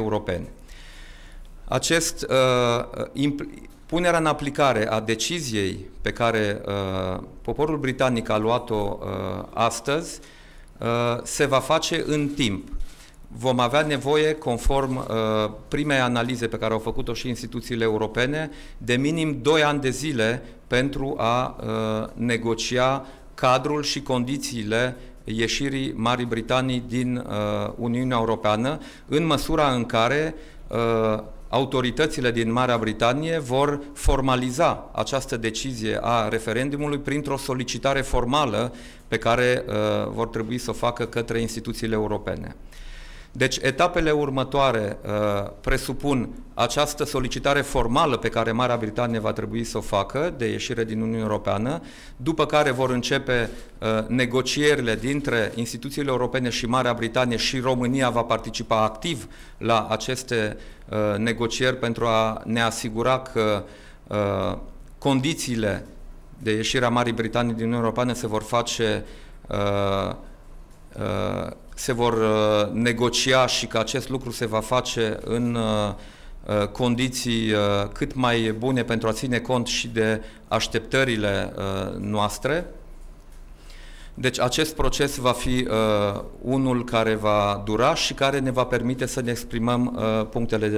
europene. Acest, uh, punerea în aplicare a deciziei pe care uh, poporul britanic a luat-o uh, astăzi uh, se va face în timp. Vom avea nevoie, conform uh, primei analize pe care au făcut-o și instituțiile europene, de minim 2 ani de zile pentru a uh, negocia cadrul și condițiile ieșirii Marii Britanii din uh, Uniunea Europeană, în măsura în care uh, autoritățile din Marea Britanie vor formaliza această decizie a referendumului printr-o solicitare formală pe care uh, vor trebui să o facă către instituțiile europene. Deci etapele următoare uh, presupun această solicitare formală pe care Marea Britanie va trebui să o facă de ieșire din Uniunea Europeană, după care vor începe uh, negocierile dintre instituțiile europene și Marea Britanie și România va participa activ la aceste uh, negocieri pentru a ne asigura că uh, condițiile de ieșire a Marii Britanii din Uniunea Europeană se vor face uh, uh, se vor uh, negocia și că acest lucru se va face în uh, uh, condiții cât mai bune pentru a ține cont și de așteptările noastre. Deci acest proces va fi unul care va dura și care ne va permite să ne exprimăm punctele de